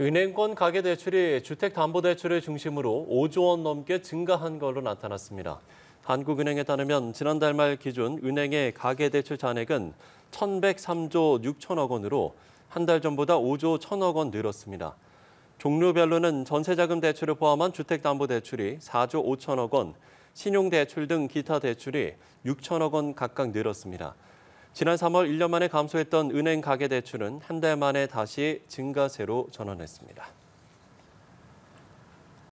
은행권 가계대출이 주택담보대출을 중심으로 5조 원 넘게 증가한 걸로 나타났습니다. 한국은행에 따르면 지난달 말 기준 은행의 가계대출 잔액은 1,103조 6천억 원으로 한 달 전보다 5조 1천억 원 늘었습니다. 종류별로는 전세자금 대출을 포함한 주택담보대출이 4조 5천억 원, 신용대출 등 기타 대출이 6천억 원 각각 늘었습니다. 지난 3월 1년 만에 감소했던 은행 가계 대출은 한 달 만에 다시 증가세로 전환했습니다.